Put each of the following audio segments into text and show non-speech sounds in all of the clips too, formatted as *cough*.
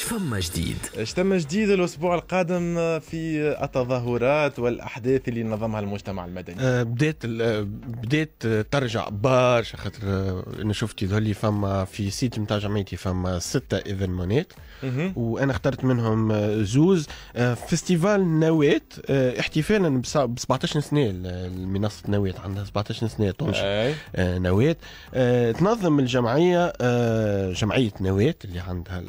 اش فما جديد؟ اش تم جديد الاسبوع القادم في التظاهرات والاحداث اللي نظمها المجتمع المدني؟ أه بديت أه، ترجع برشا خاطر أه، انا شفت يظهر لي فما في سيت نتاع جمعيتي فما سته ايفينمونات وانا اخترت منهم أه، زوز فيستيفال نواة احتفالا ب 17 سنه منصه نواة عندها 17 سنه طنجة نواة تنظم الجمعيه جمعيه نواة اللي عندها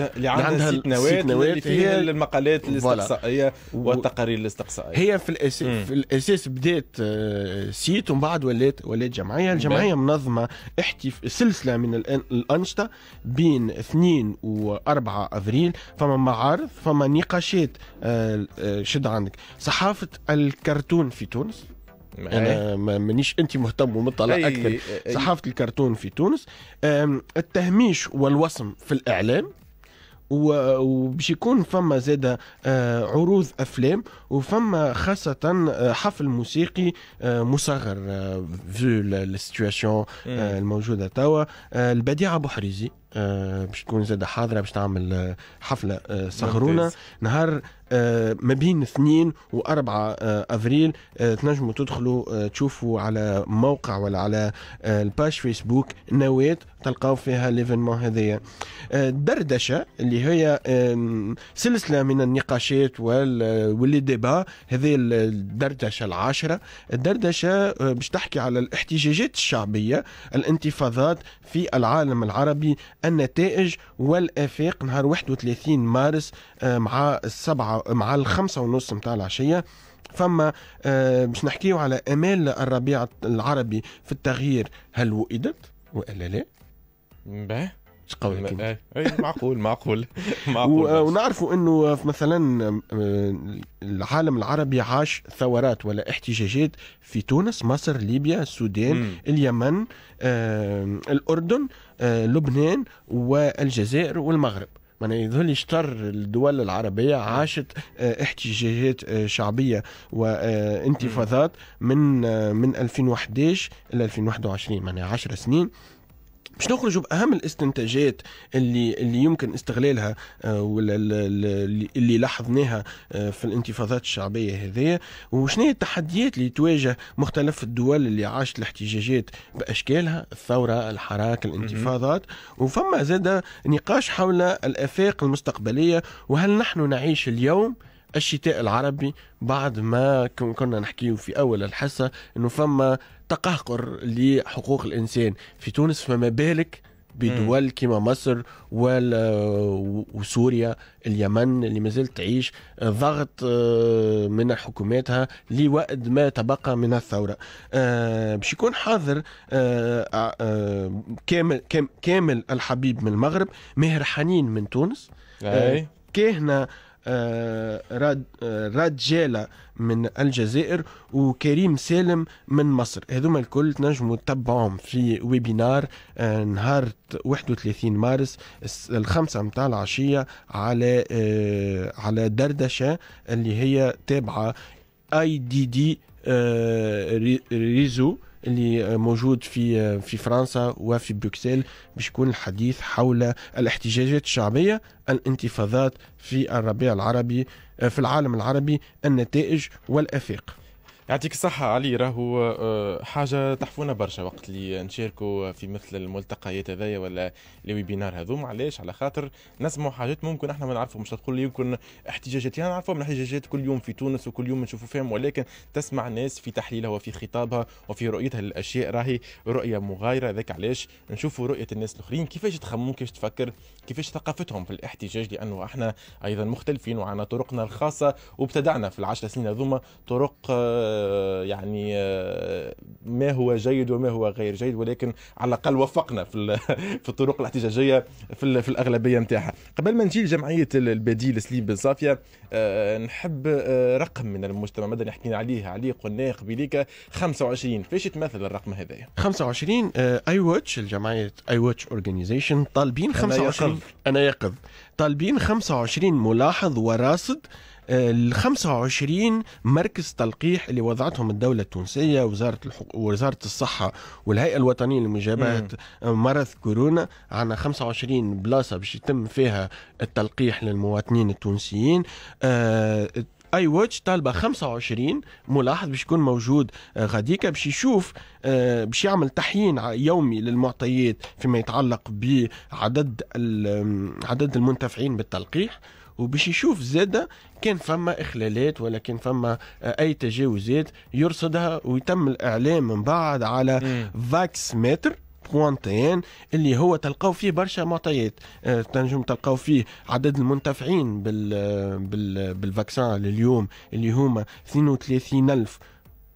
حاجه اللي عندها ست نوات اللي فيها المقالات الاستقصائيه والتقارير الاستقصائيه هي في الاساس في الاساس بدات آه، سيت ومن بعد ولات ولات جمعيه الجمعيه منظمه احتف سلسله من الانشطه بين 2 و4 افريل فما معارض فما نقاشات آه، آه، شد عندك صحافه الكرتون في تونس انا مانيش انت مهتم ومطلع اكثر صحافه الكرتون في تونس التهميش والوصم في الاعلام وباش يكون فما زادة آه، عروض أفلام وفما خاصة آه، حفل موسيقي آه، مصغر في السيتواسيون الموجودة توا البديعة بحريزي آه، باش تكون زاد حاضرة باش تعمل آه، حفلة صغرونة آه، نهار ما بين اثنين وأربعة أفريل تنجموا تدخلوا تشوفوا على موقع ولا على الباش فيسبوك نويت تلقاو فيها ليفينمون هذايا الدردشة اللي هي سلسلة من النقاشات واللي ديبا هذه الدردشة العاشرة الدردشة باش تحكي على الاحتجاجات الشعبية الانتفاضات في العالم العربي النتائج والافاق نهار 31 مارس آه، مع السبعه مع الخمسه ونص نتاع العشيه فما آه، باش نحكيو على امال الربيع العربي في التغيير هل وئدت والا لا؟ مش قوي اكيد اي إيه، معقول معقول *laughs* معقول ونعرفوا انه مثلا العالم العربي عاش ثورات ولا احتجاجات في تونس مصر ليبيا السودان اليمن آه، الاردن آه، لبنان والجزائر والمغرب معناها يظهر شطر الدول العربية عاشت آه، احتجاجات آه، شعبية وانتفاضات آه، من من 2011 إلى 2021 معناها 10 سنين باش نخرجوا باهم الاستنتاجات اللي اللي يمكن استغلالها آه، ولا اللي لاحظناها آه، في الانتفاضات الشعبيه هذه وشنو هي التحديات اللي تواجه مختلف الدول اللي عاشت الاحتجاجات باشكالها الثوره الحراك الانتفاضات وفما زاد نقاش حول الافاق المستقبليه وهل نحن نعيش اليوم الشتاء العربي بعد ما كنا نحكيه في أول الحصة أنه فما تقهقر لحقوق الإنسان في تونس فما بالك بدول كما مصر وسوريا اليمن اللي ما زالت تعيش ضغط آه، من حكوماتها لوقت ما تبقى من الثورة آه، باش يكون حاضر آه، كامل كامل الحبيب من المغرب ماهر حنين من تونس كاهنة آه، آه، راد جيلا من الجزائر وكريم سالم من مصر هذوما الكل تنجموا تتبعهم في ويبينار آه، نهار 31 مارس الخمسة متاع العشية على على دردشة اللي هي تابعة اي دي دي ريزو اللي موجود في في فرنسا وفي بروكسل باش يكون الحديث حول الاحتجاجات الشعبيه الانتفاضات في الربيع العربي في العالم العربي النتائج والافاق يعطيك الصحة علي راهو آه، حاجة تحفونا برشا وقت اللي نشاركوا في مثل الملتقيات هذايا ولا الويبينار هذوما علاش على خاطر نسمعوا حاجات ممكن احنا ما نعرفهم مش تقول يمكن احتجاجات يعني من احتجاجات كل يوم في تونس وكل يوم نشوفوا فيهم ولكن تسمع ناس في تحليلها وفي خطابها وفي رؤيتها للاشياء راهي رؤية مغايرة ذاك علاش نشوفوا رؤية الناس الاخرين كيفاش تخمم كيفاش تفكر كيفاش ثقافتهم في الاحتجاج لانه احنا ايضا مختلفين وعنا طرقنا الخاصة وابتدعنا في العشر سنين هذوما طرق آه، آه، يعني آه، ما هو جيد وما هو غير جيد ولكن على الاقل وفقنا في *laughs* في الطرق الاحتجاجيه في, في الاغلبيه نتاعها قبل ما نجي لجمعيه البديل سليم بن صافيه آه، نحب رقم من المجتمع المدني حكينا عليه عليه قلناه بليك 25 فاش يتمثل الرقم هذا 25 اي واتش الجمعيه اي واتش اورجانيزيشن طالبين 25 انا يقظ طالبين 25 ملاحظ وراصد ال 25 مركز تلقيح اللي وضعتهم الدولة التونسية وزارة الحق... وزارة الصحة والهيئة الوطنية لمجابهة مرض كورونا عندنا 25 بلاصة باش يتم فيها التلقيح للمواطنين التونسيين آه, آه، اي واتش طالبه 25 ملاحظ باش يكون موجود آه، غاديكا باش يشوف آه، باش يعمل تحيين يومي للمعطيات فيما يتعلق بعدد عدد المنتفعين بالتلقيح وباش يشوف زادة كان فما إخلالات ولا كان فما آه، أي تجاوزات يرصدها ويتم الإعلام من بعد على فاكس متر بوانتين اللي هو تلقاو فيه برشا معطيات آه، تنجم تلقاو فيه عدد المنتفعين بال آه، بال بالفاكسان لليوم اللي هما 32000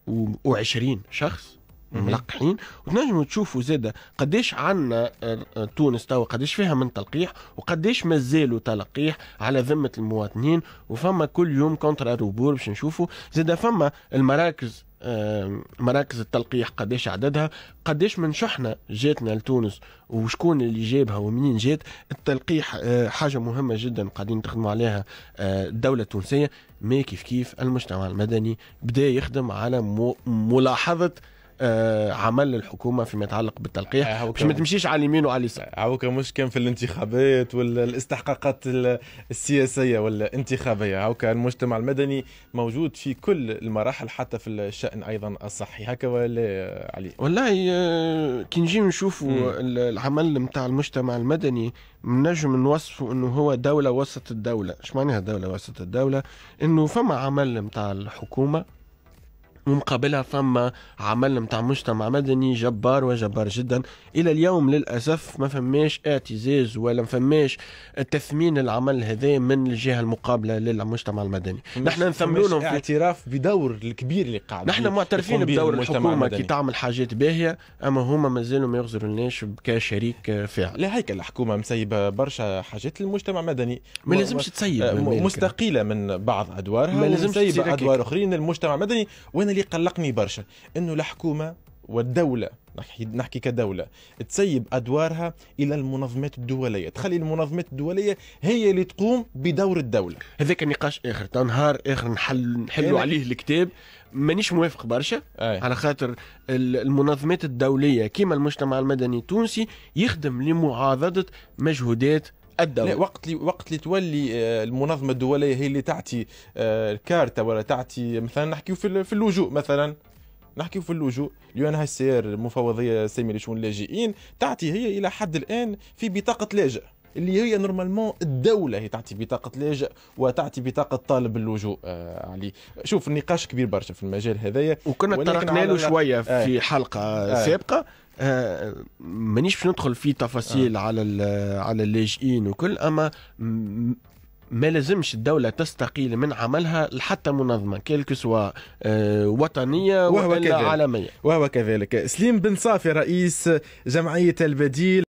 و و20 شخص ملقحين وتنجموا تشوفوا زادة قديش عنا آه، تونس توا قديش فيها من تلقيح وقديش مازالوا تلقيح على ذمة المواطنين وفما كل يوم كونترا روبور باش نشوفوا زادة فما المراكز آه، مراكز التلقيح قديش عددها قديش من شحنة جاتنا لتونس وشكون اللي جابها ومنين جات التلقيح آه، حاجة مهمة جدا قاعدين تخدموا عليها الدولة التونسية ما كيف كيف المجتمع المدني بدا يخدم على ملاحظة آه، عمل الحكومه فيما يتعلق بالتلقيح آه، باش ما تمشيش على اليمين وعلى اليسار عاوك آه، مش كان في الانتخابات والاستحقاقات السياسيه والانتخابيه هاوك المجتمع المدني موجود في كل المراحل حتى في الشان ايضا الصحي هكا ولا علي والله كي نجي نشوفوا العمل نتاع المجتمع المدني نجم نوصفوا انه هو دوله وسط الدوله اش معناها دوله وسط الدوله انه فما عمل نتاع الحكومه ومقابلها فما عمل نتاع مجتمع مدني جبار وجبار جدا الى اليوم للاسف ما فماش اعتزاز ولا ما فماش تثمين العمل هذا من الجهه المقابله للمجتمع المدني نحن نثمنونهم في اعتراف بدور الكبير اللي قاعد نحن معترفين بدور الحكومه كي تعمل حاجات باهيه اما هما مازالوا ما لناش كشريك فاعل لا هيك الحكومه مسيبه برشا حاجات للمجتمع المدني ما لازمش تسيب مستقيله من بعض ادوارها ما لازمش تسيب ادوار اخرين للمجتمع المدني وانا اللي قلقني برشا انه الحكومه والدوله نحكي, نحكي كدوله تسيب ادوارها الى المنظمات الدوليه تخلي المنظمات الدوليه هي اللي تقوم بدور الدوله هذاك النقاش اخر تنهار نهار اخر نحل نحلوا عليه الكتاب مانيش موافق برشا أيه. على خاطر المنظمات الدوليه كما المجتمع المدني التونسي يخدم لمعاضده مجهودات الدولة وقت لي وقت اللي تولي آه، المنظمه الدوليه هي اللي تعطي آه، الكارتة ولا تعطي مثلا نحكيو في, في اللجوء مثلا نحكيو في اللجوء اليو ان ار المفوضيه الساميه لشؤون اللاجئين تعطي هي الى حد الان في بطاقه لاجئ اللي هي نورمالمون الدوله هي تعطي بطاقه لاجئ وتعطي بطاقه طالب اللجوء آه علي شوف النقاش كبير برشا في المجال هذايا وكنا طرقنا له شويه في آه. حلقه آه. سابقه آه، مانيش باش ندخل في تفاصيل آه. على على اللاجئين وكل اما ما لازمش الدولة تستقيل من عملها لحتى منظمة كيلكو سوا آه، وطنية وهو ولا كذلك. عالمية وهو كذلك سليم بن صافي رئيس جمعية البديل